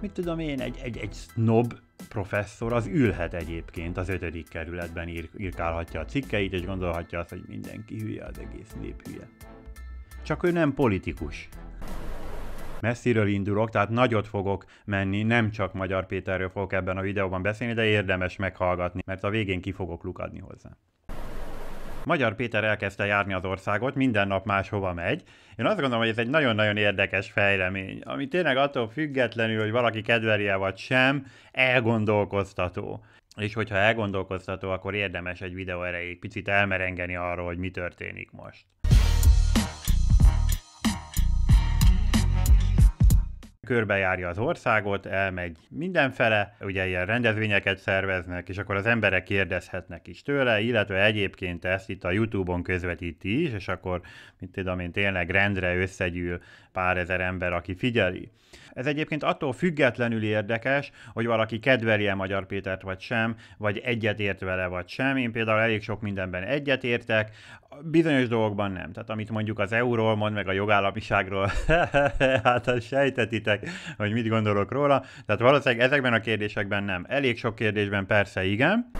mit tudom én, egy, egy, egy snob professzor az ülhet egyébként az ötödik kerületben, ír, írkálhatja a cikkeit, és gondolhatja azt, hogy mindenki hülye, az egész nép hülye. Csak ő nem politikus. Messziről indulok, tehát nagyot fogok menni, nem csak Magyar Péterről fogok ebben a videóban beszélni, de érdemes meghallgatni, mert a végén ki fogok lukadni hozzá. Magyar Péter elkezdte járni az országot, minden nap máshova megy. Én azt gondolom, hogy ez egy nagyon-nagyon érdekes fejlemény, ami tényleg attól függetlenül, hogy valaki kedveli-e vagy sem, elgondolkoztató. És hogyha elgondolkoztató, akkor érdemes egy videó erejéig picit elmerengeni arról, hogy mi történik most. körbejárja az országot, elmegy mindenfele, ugye ilyen rendezvényeket szerveznek, és akkor az emberek kérdezhetnek is tőle, illetve egyébként ezt itt a YouTube-on közvetíti is, és akkor, mint tudom én, tényleg rendre összegyűl pár ezer ember, aki figyeli. Ez egyébként attól függetlenül érdekes, hogy valaki kedveli-e Magyar Pétert vagy sem, vagy egyetért vele vagy sem. Én például elég sok mindenben egyetértek, bizonyos dolgokban nem. Tehát amit mondjuk az euról mond, meg a jogállamiságról, hát sejtetitek, hogy, hogy mit gondolok róla. Tehát valószínűleg ezekben a kérdésekben nem. Elég sok kérdésben persze igen.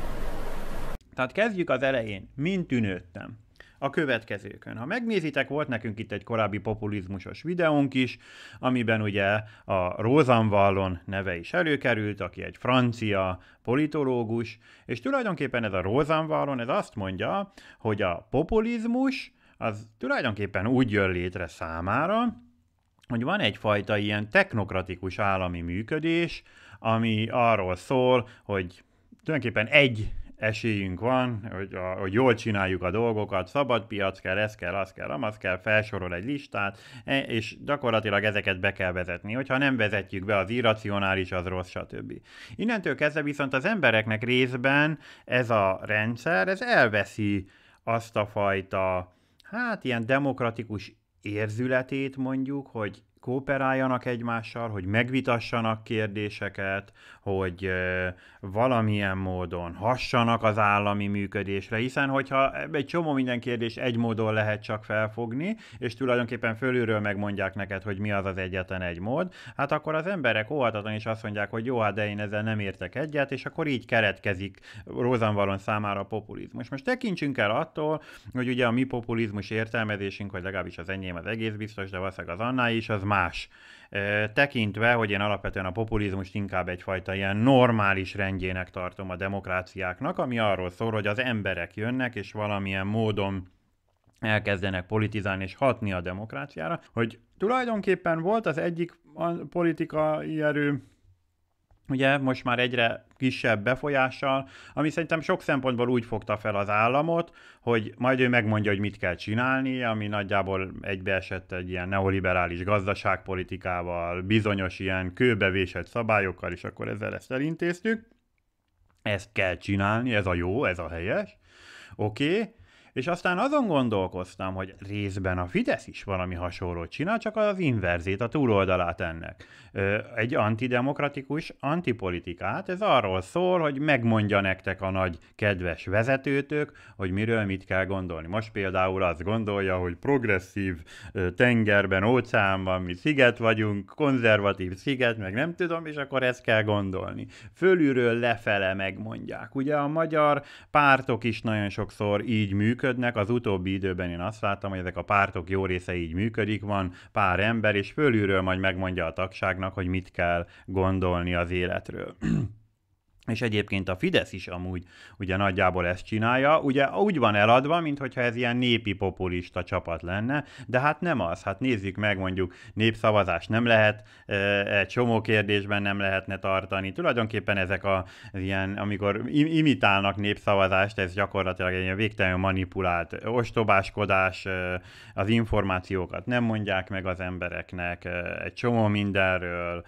Tehát kezdjük az elején. Mint tűnődtem? a következőkön. Ha megnézitek, volt nekünk itt egy korábbi populizmusos videónk is, amiben ugye a Rosanvallon neve is előkerült, aki egy francia politológus, és tulajdonképpen ez a Rosanvallon ez azt mondja, hogy a populizmus az tulajdonképpen úgy jön létre számára, hogy van egyfajta ilyen technokratikus állami működés, ami arról szól, hogy tulajdonképpen egy esélyünk van, hogy, a, hogy jól csináljuk a dolgokat, szabad piac kell, ez kell, az kell, amaz kell, felsorol egy listát, e, és gyakorlatilag ezeket be kell vezetni. Hogyha nem vezetjük be, az irracionális, az rossz, stb. Innentől kezdve viszont az embereknek részben ez a rendszer, ez elveszi azt a fajta, hát ilyen demokratikus érzületét mondjuk, hogy kooperáljanak egymással, hogy megvitassanak kérdéseket, hogy valamilyen módon hassanak az állami működésre, hiszen hogyha egy csomó minden kérdés egy módon lehet csak felfogni, és tulajdonképpen fölülről megmondják neked, hogy mi az az egyetlen egy mód, hát akkor az emberek óhatatlan is azt mondják, hogy jó, hát de én ezzel nem értek egyet, és akkor így keretkezik Rózanvalon számára a populizmus. Most tekintsünk el attól, hogy ugye a mi populizmus értelmezésünk, vagy legalábbis az enyém az egész biztos, de valószínűleg az annál is, az más. Tekintve, hogy én alapvetően a populizmust inkább egyfajta ilyen normális rendjének tartom a demokráciáknak, ami arról szól, hogy az emberek jönnek, és valamilyen módon elkezdenek politizálni és hatni a demokráciára, hogy tulajdonképpen volt az egyik politikai erő, ugye most már egyre kisebb befolyással, ami szerintem sok szempontból úgy fogta fel az államot, hogy majd ő megmondja, hogy mit kell csinálni, ami nagyjából egybeesett egy ilyen neoliberális gazdaságpolitikával, bizonyos ilyen kőbevésett szabályokkal, és akkor ezzel ezt elintéztük. Ezt kell csinálni, ez a jó, ez a helyes. Oké, okay. És aztán azon gondolkoztam, hogy részben a Fidesz is valami hasonlót csinál, csak az inverzét, a túloldalát ennek. Egy antidemokratikus antipolitikát, ez arról szól, hogy megmondja nektek a nagy kedves vezetőtök, hogy miről mit kell gondolni. Most például azt gondolja, hogy progresszív tengerben, óceánban mi sziget vagyunk, konzervatív sziget, meg nem tudom, és akkor ezt kell gondolni. Fölülről lefele megmondják. Ugye a magyar pártok is nagyon sokszor így működnek, működnek. Az utóbbi időben én azt láttam, hogy ezek a pártok jó része így működik, van pár ember, és fölülről majd megmondja a tagságnak, hogy mit kell gondolni az életről. és egyébként a Fidesz is amúgy ugye nagyjából ezt csinálja, ugye úgy van eladva, mintha ez ilyen népi populista csapat lenne, de hát nem az, hát nézzük meg mondjuk népszavazás nem lehet, egy csomó kérdésben nem lehetne tartani, tulajdonképpen ezek a az ilyen, amikor imitálnak népszavazást, ez gyakorlatilag egy ilyen végtelenül manipulált ostobáskodás, az információkat nem mondják meg az embereknek, egy csomó mindenről,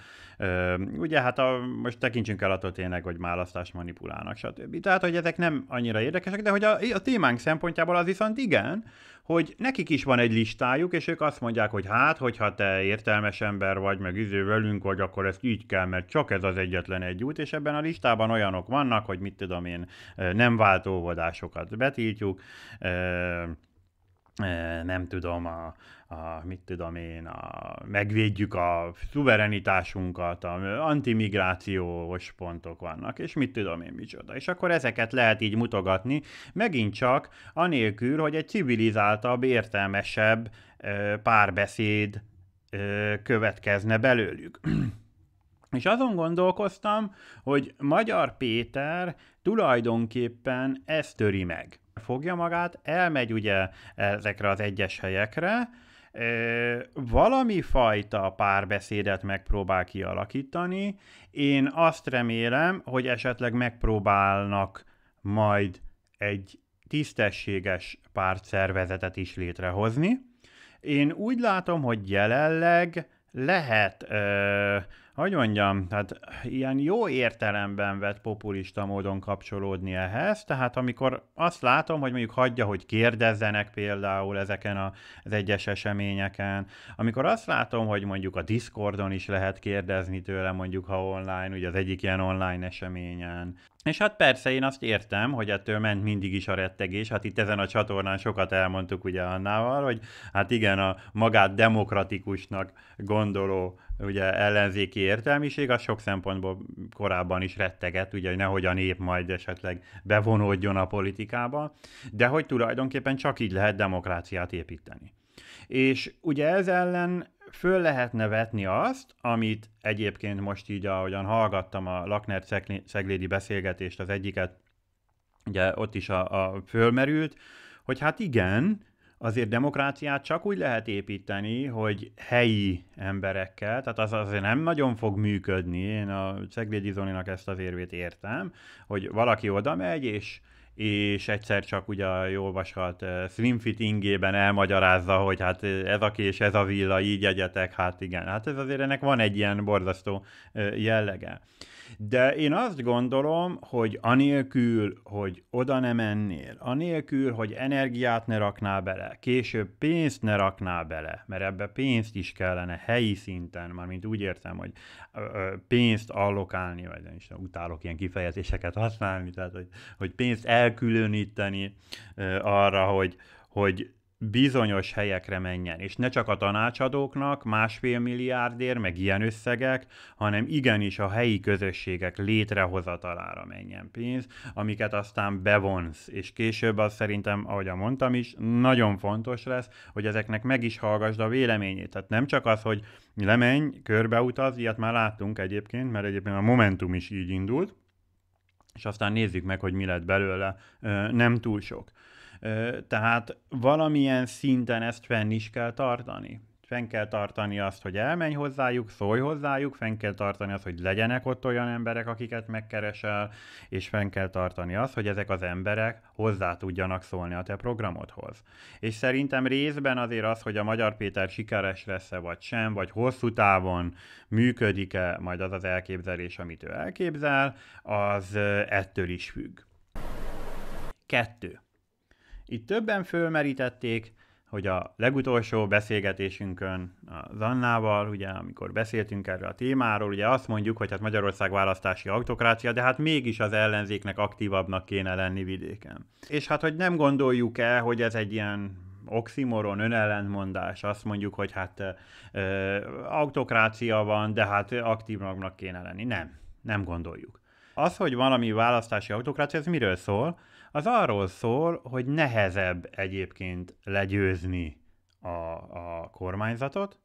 Ugye hát a, most tekintsünk el attól tényleg, hogy választást manipulálnak, stb. Tehát, hogy ezek nem annyira érdekesek, de hogy a, a témánk szempontjából az viszont igen, hogy nekik is van egy listájuk, és ők azt mondják, hogy hát, hogyha te értelmes ember vagy, meg üző izé velünk vagy, akkor ezt így kell, mert csak ez az egyetlen egy út, és ebben a listában olyanok vannak, hogy mit tudom én, nem váltóvodásokat betiltjuk, nem tudom, a, a, mit tudom én, a, megvédjük a szuverenitásunkat, a antimigrációs pontok vannak, és mit tudom én micsoda. És akkor ezeket lehet így mutogatni, megint csak anélkül, hogy egy civilizáltabb, értelmesebb ö, párbeszéd ö, következne belőlük. És azon gondolkoztam, hogy Magyar Péter tulajdonképpen ezt töri meg fogja magát, elmegy ugye ezekre az egyes helyekre, valami fajta párbeszédet megpróbál kialakítani. Én azt remélem, hogy esetleg megpróbálnak majd egy tisztességes pártszervezetet is létrehozni. Én úgy látom, hogy jelenleg lehet ö, hogy mondjam, hát ilyen jó értelemben vett populista módon kapcsolódni ehhez, tehát amikor azt látom, hogy mondjuk hagyja, hogy kérdezzenek például ezeken a, az egyes eseményeken, amikor azt látom, hogy mondjuk a Discordon is lehet kérdezni tőle, mondjuk ha online, ugye az egyik ilyen online eseményen, és hát persze én azt értem, hogy ettől ment mindig is a rettegés, hát itt ezen a csatornán sokat elmondtuk ugye Annával, hogy hát igen, a magát demokratikusnak gondoló ugye ellenzéki értelmiség, az sok szempontból korábban is retteget, ugye, hogy nehogy a nép majd esetleg bevonódjon a politikába, de hogy tulajdonképpen csak így lehet demokráciát építeni. És ugye ez ellen föl lehetne vetni azt, amit egyébként most így, ahogyan hallgattam a Lakner Szeglédi beszélgetést, az egyiket, ugye ott is a, a fölmerült, hogy hát igen, azért demokráciát csak úgy lehet építeni, hogy helyi emberekkel, tehát az azért nem nagyon fog működni, én a Ceglédi Zoninak ezt az érvét értem, hogy valaki oda megy, és és egyszer csak ugye a jóvashat uh, eh, ingében elmagyarázza, hogy hát eh, ez a kés, ez a villa, így egyetek, hát igen. Hát ez azért ennek van egy ilyen borzasztó eh, jellege. De én azt gondolom, hogy anélkül, hogy oda nem mennél, anélkül, hogy energiát ne raknál bele, később pénzt ne raknál bele, mert ebbe pénzt is kellene helyi szinten, már mint úgy értem, hogy pénzt allokálni, vagy nem is utálok ilyen kifejezéseket használni, tehát hogy, hogy pénzt elkülöníteni arra, hogy, hogy bizonyos helyekre menjen, és ne csak a tanácsadóknak másfél milliárdért, meg ilyen összegek, hanem igenis a helyi közösségek létrehozatalára menjen pénz, amiket aztán bevonsz, és később az szerintem, ahogy mondtam is, nagyon fontos lesz, hogy ezeknek meg is hallgassd a véleményét. Tehát nem csak az, hogy lemenj, körbeutaz, ilyet már láttunk egyébként, mert egyébként a Momentum is így indult, és aztán nézzük meg, hogy mi lett belőle, nem túl sok. Tehát valamilyen szinten ezt fenn is kell tartani. Fenn kell tartani azt, hogy elmenj hozzájuk, szólj hozzájuk, fenn kell tartani azt, hogy legyenek ott olyan emberek, akiket megkeresel, és fenn kell tartani azt, hogy ezek az emberek hozzá tudjanak szólni a te programodhoz. És szerintem részben azért az, hogy a Magyar Péter sikeres lesz-e vagy sem, vagy hosszú távon működik-e majd az az elképzelés, amit ő elképzel, az ettől is függ. Kettő itt többen fölmerítették, hogy a legutolsó beszélgetésünkön az Annával, ugye, amikor beszéltünk erről a témáról, ugye azt mondjuk, hogy hát Magyarország választási autokrácia, de hát mégis az ellenzéknek aktívabbnak kéne lenni vidéken. És hát, hogy nem gondoljuk el, hogy ez egy ilyen oximoron, önellentmondás, azt mondjuk, hogy hát ö, autokrácia van, de hát aktívabbnak kéne lenni. Nem, nem gondoljuk. Az, hogy valami választási autokrácia, ez miről szól? az arról szól, hogy nehezebb egyébként legyőzni a, a kormányzatot,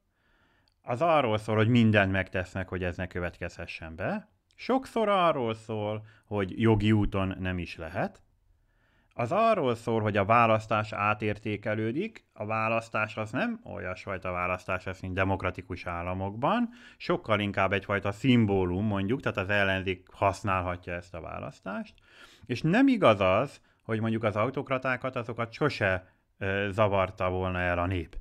az arról szól, hogy mindent megtesznek, hogy ez ne következhessen be, sokszor arról szól, hogy jogi úton nem is lehet, az arról szól, hogy a választás átértékelődik, a választás az nem olyasfajta választás ez mint demokratikus államokban, sokkal inkább egyfajta szimbólum mondjuk, tehát az ellenzék használhatja ezt a választást. És nem igaz az, hogy mondjuk az autokratákat, azokat sose ö, zavarta volna el a nép.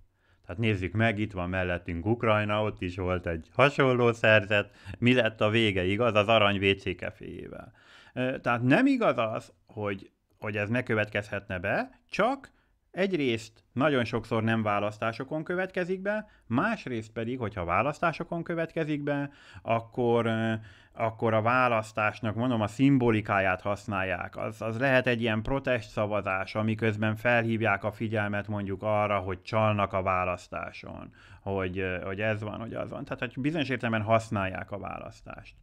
Tehát nézzük meg, itt van mellettünk Ukrajna, ott is volt egy hasonló szerzet, mi lett a vége, igaz, az arany WC keféjével. Tehát nem igaz az, hogy, hogy ez ne következhetne be, csak egyrészt nagyon sokszor nem választásokon következik be, másrészt pedig, hogyha választásokon következik be, akkor, akkor a választásnak mondom a szimbolikáját használják. Az, az lehet egy ilyen protest szavazás, amiközben felhívják a figyelmet mondjuk arra, hogy csalnak a választáson, hogy, hogy ez van, hogy az van. Tehát hogy bizonyos értelemben használják a választást.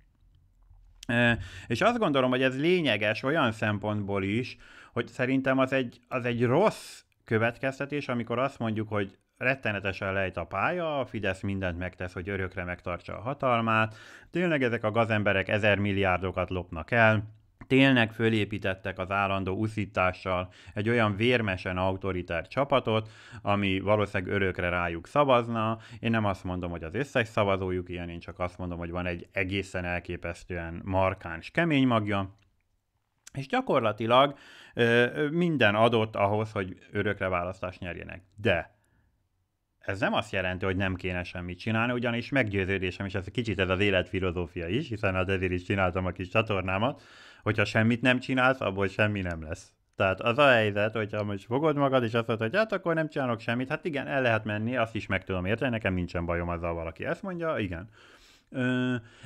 És azt gondolom, hogy ez lényeges olyan szempontból is, hogy szerintem az egy, az egy rossz következtetés, amikor azt mondjuk, hogy rettenetesen lejt a pálya, a Fidesz mindent megtesz, hogy örökre megtartsa a hatalmát, tényleg ezek a gazemberek ezer milliárdokat lopnak el, tényleg fölépítettek az állandó uszítással egy olyan vérmesen autoritár csapatot, ami valószínűleg örökre rájuk szavazna. Én nem azt mondom, hogy az összes szavazójuk ilyen, én csak azt mondom, hogy van egy egészen elképesztően markáns kemény magja, és gyakorlatilag ö, minden adott ahhoz, hogy örökre választást nyerjenek. De ez nem azt jelenti, hogy nem kéne semmit csinálni, ugyanis meggyőződésem, és ez kicsit ez az életfilozófia is, hiszen az hát ezért is csináltam a kis csatornámat, hogyha semmit nem csinálsz, abból semmi nem lesz. Tehát az a helyzet, hogyha most fogod magad, és azt mondod, hogy hát akkor nem csinálok semmit, hát igen, el lehet menni, azt is meg tudom érteni, nekem nincsen bajom azzal, valaki ezt mondja, igen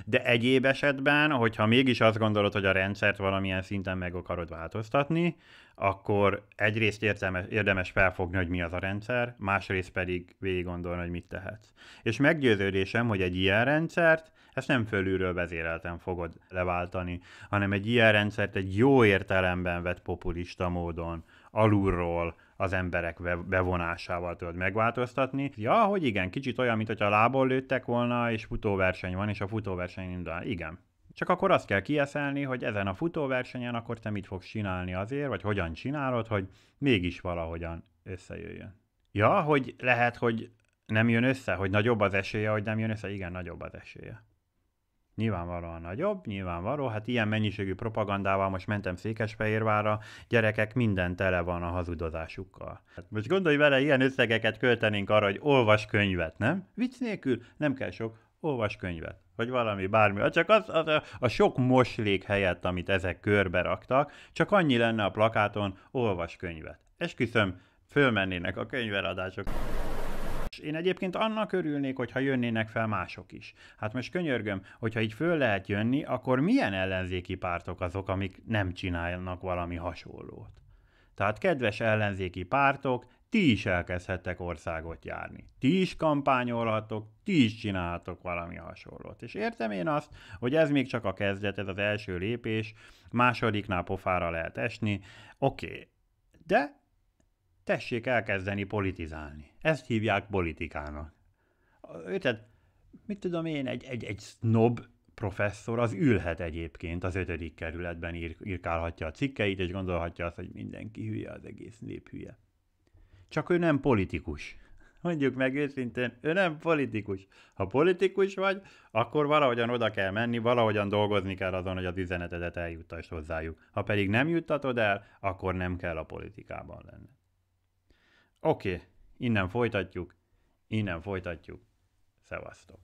de egyéb esetben, hogyha mégis azt gondolod, hogy a rendszert valamilyen szinten meg akarod változtatni, akkor egyrészt értelmes, érdemes felfogni, hogy mi az a rendszer, másrészt pedig végig gondolni, hogy mit tehetsz. És meggyőződésem, hogy egy ilyen rendszert, ezt nem fölülről vezéreltem fogod leváltani, hanem egy ilyen rendszert egy jó értelemben vett populista módon, alulról, az emberek bevonásával tudod megváltoztatni. Ja, hogy igen, kicsit olyan, mint hogyha lából lőttek volna, és futóverseny van, és a futóverseny indul. Igen. Csak akkor azt kell kieszelni, hogy ezen a futóversenyen akkor te mit fogsz csinálni azért, vagy hogyan csinálod, hogy mégis valahogyan összejöjjön. Ja, hogy lehet, hogy nem jön össze, hogy nagyobb az esélye, hogy nem jön össze, igen, nagyobb az esélye. Nyilvánvalóan nagyobb, nyilvánvaló, hát ilyen mennyiségű propagandával most mentem Székesfehérvárra, gyerekek minden tele van a hazudozásukkal. Hát most gondolj vele, ilyen összegeket költenénk arra, hogy olvas könyvet, nem? Vicc nélkül, nem kell sok, olvas könyvet vagy valami, bármi. Csak az, az a, a sok moslék helyett, amit ezek körbe raktak, csak annyi lenne a plakáton, olvas könyvet. Esküszöm, fölmennének a könyveradások. És Én egyébként annak örülnék, hogyha jönnének fel mások is. Hát most könyörgöm, hogyha így föl lehet jönni, akkor milyen ellenzéki pártok azok, amik nem csinálnak valami hasonlót? Tehát kedves ellenzéki pártok, ti is elkezdhettek országot járni. Ti is kampányolhatok, ti is csinálhatok valami hasonlót. És értem én azt, hogy ez még csak a kezdet, ez az első lépés, másodiknál pofára lehet esni, oké, okay. de Tessék elkezdeni politizálni. Ezt hívják politikának. Öted, mit tudom én, egy, egy, egy snob professzor, az ülhet egyébként az ötödik kerületben, ír, írkálhatja a cikkeit, és gondolhatja azt, hogy mindenki hülye, az egész nép hülye. Csak ő nem politikus. Mondjuk meg őszintén, ő nem politikus. Ha politikus vagy, akkor valahogyan oda kell menni, valahogyan dolgozni kell azon, hogy az üzenetedet eljuttass hozzájuk. Ha pedig nem juttatod el, akkor nem kell a politikában lenni. Oké, okay, innen folytatjuk, innen folytatjuk. Szevasztok!